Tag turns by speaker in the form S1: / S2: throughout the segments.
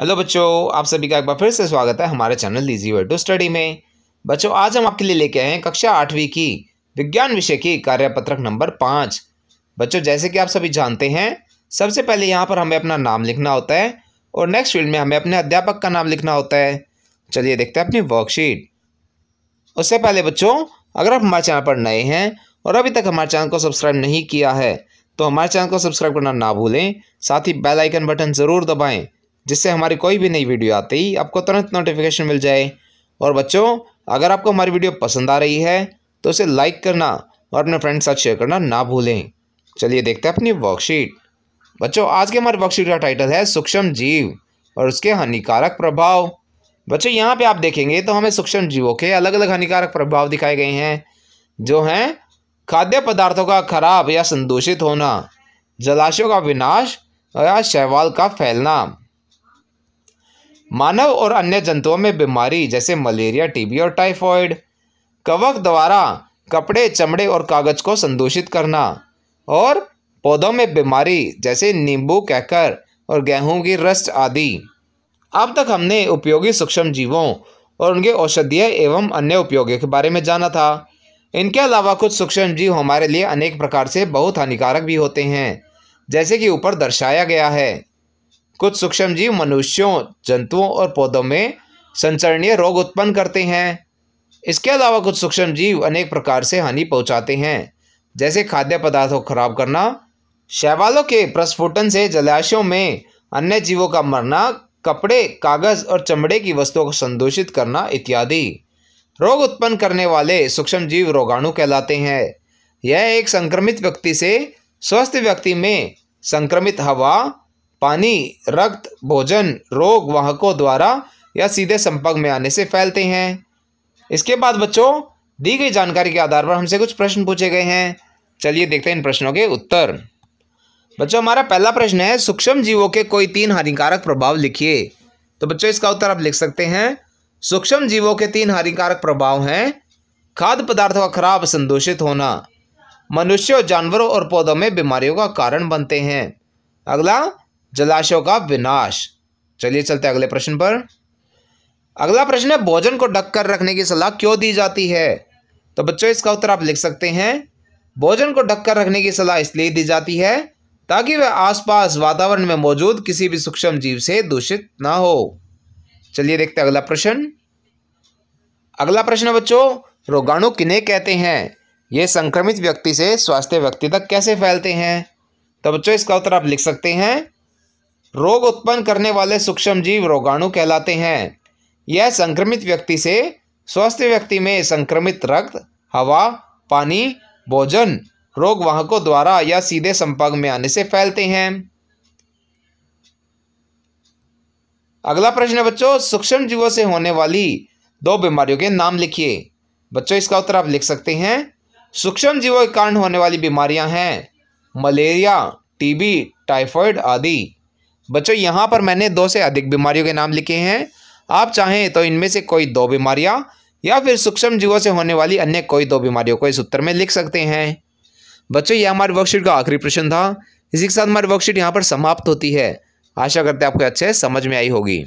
S1: hello बच्चों आप सभी का एक बार फिर से स्वागत है हमारे channel easy way to study में बच्चों आज हम आपके लिए लेके आए हैं कक्षा आठवीं की विज्ञान विषय की कार्यपत्रक नंबर पाँच बच्चों जैसे कि आप सभी जानते हैं सबसे पहले यहाँ पर हमें अपना नाम लिखना होता है और नेक्स्ट फील्ड में हमें अपने अध्यापक का नाम लिखना होता है चलिए देखते हैं अपनी वर्कशीट उससे पहले बच्चों अगर आप हमारे चैनल पर नए हैं और अभी तक हमारे चैनल को सब्सक्राइब नहीं किया है तो हमारे चैनल को सब्सक्राइब करना ना भूलें साथ ही बेल आइकन बटन ज़रूर दबाएं जिससे हमारी कोई भी नई वीडियो आती ही आपको तुरंत नोटिफिकेशन मिल जाए और बच्चों अगर आपको हमारी वीडियो पसंद आ रही है तो उसे लाइक करना और अपने फ्रेंड्स साथ शेयर करना ना भूलें चलिए देखते हैं अपनी वर्कशीट बच्चों आज के हमारे वर्कशीट का टाइटल है सूक्ष्म जीव और उसके हानिकारक प्रभाव बच्चों यहाँ पे आप देखेंगे तो हमें सूक्ष्म जीवों के अलग अलग हानिकारक प्रभाव दिखाए गए हैं जो हैं खाद्य पदार्थों का खराब या संदूषित होना जलाशयों का विनाश और या शैवाल का फैलना मानव और अन्य जंतुओं में बीमारी जैसे मलेरिया टीबी और टाइफॉइड कवक द्वारा कपड़े चमड़े और कागज को संदूषित करना और पौधों में बीमारी जैसे नींबू कहकर और गेहूं की रस्ट आदि अब तक हमने उपयोगी सूक्ष्म जीवों और उनके औषधीय एवं अन्य उपयोगों के बारे में जाना था इनके अलावा कुछ सूक्ष्म जीव हमारे लिए अनेक प्रकार से बहुत हानिकारक भी होते हैं जैसे कि ऊपर दर्शाया गया है कुछ सूक्ष्म जीव मनुष्यों जंतुओं और पौधों में संचरणीय रोग उत्पन्न करते हैं इसके अलावा कुछ सूक्ष्म जीव अनेक प्रकार से हानि पहुंचाते हैं जैसे खाद्य पदार्थों को खराब करना शैवालों के प्रस्फुटन से जलाशयों में अन्य जीवों का मरना कपड़े कागज़ और चमड़े की वस्तुओं को संदूषित करना इत्यादि रोग उत्पन्न करने वाले सूक्ष्म जीव रोगाणु कहलाते हैं यह एक संक्रमित व्यक्ति से स्वस्थ व्यक्ति में संक्रमित हवा पानी रक्त भोजन रोग वाहकों द्वारा या सीधे संपर्क में आने से फैलते हैं इसके बाद बच्चों दी गई जानकारी के आधार पर हमसे कुछ प्रश्न पूछे गए हैं चलिए देखते हैं इन प्रश्नों के उत्तर बच्चों हमारा पहला प्रश्न है सूक्ष्म जीवों के कोई तीन हानिकारक प्रभाव लिखिए तो बच्चों इसका उत्तर आप लिख सकते हैं सूक्ष्म जीवों के तीन हानिकारक प्रभाव हैं खाद्य पदार्थों का खराब संदूषित होना मनुष्य और जानवरों और पौधों में बीमारियों का कारण बनते हैं अगला जलाशयों का विनाश चलिए चलते अगले प्रश्न पर अगला प्रश्न है भोजन को ढक कर रखने की सलाह क्यों दी जाती है तो बच्चों इसका उत्तर आप लिख सकते हैं भोजन को ढक कर रखने की सलाह इसलिए दी जाती है ताकि वह आसपास वातावरण में मौजूद किसी भी सूक्ष्म जीव से दूषित ना हो चलिए देखते हैं अगला प्रश्न अगला प्रश्न है बच्चों रोगाणु किन्हें कहते हैं ये संक्रमित व्यक्ति से स्वास्थ्य व्यक्ति तक कैसे फैलते हैं तो बच्चों इसका उत्तर आप लिख सकते हैं रोग उत्पन्न करने वाले सूक्ष्म जीव रोगाणु कहलाते हैं यह संक्रमित व्यक्ति से स्वस्थ व्यक्ति में संक्रमित रक्त हवा पानी भोजन रोग वाहकों द्वारा या सीधे संपर्क में आने से फैलते हैं अगला प्रश्न है बच्चों सूक्ष्म जीवों से होने वाली दो बीमारियों के नाम लिखिए बच्चों इसका उत्तर आप लिख सकते हैं सूक्ष्म जीवों के कारण होने वाली बीमारियां हैं मलेरिया टीबी टाइफॉइड आदि बच्चों यहाँ पर मैंने दो से अधिक बीमारियों के नाम लिखे हैं आप चाहें तो इनमें से कोई दो बीमारियाँ या फिर सूक्ष्म जीवों से होने वाली अन्य कोई दो बीमारियों को इस उत्तर में लिख सकते हैं बच्चों यह हमारे वर्कशीट का आखिरी प्रश्न था इसी के साथ हमारी वर्कशीट यहाँ पर समाप्त होती है आशा करते हैं आपको अच्छे समझ में आई होगी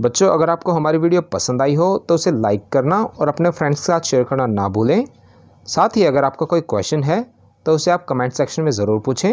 S1: बच्चों अगर आपको हमारी वीडियो पसंद आई हो तो उसे लाइक करना और अपने फ्रेंड्स के साथ शेयर करना ना भूलें साथ ही अगर आपका कोई क्वेश्चन है तो उसे आप कमेंट सेक्शन में ज़रूर पूछें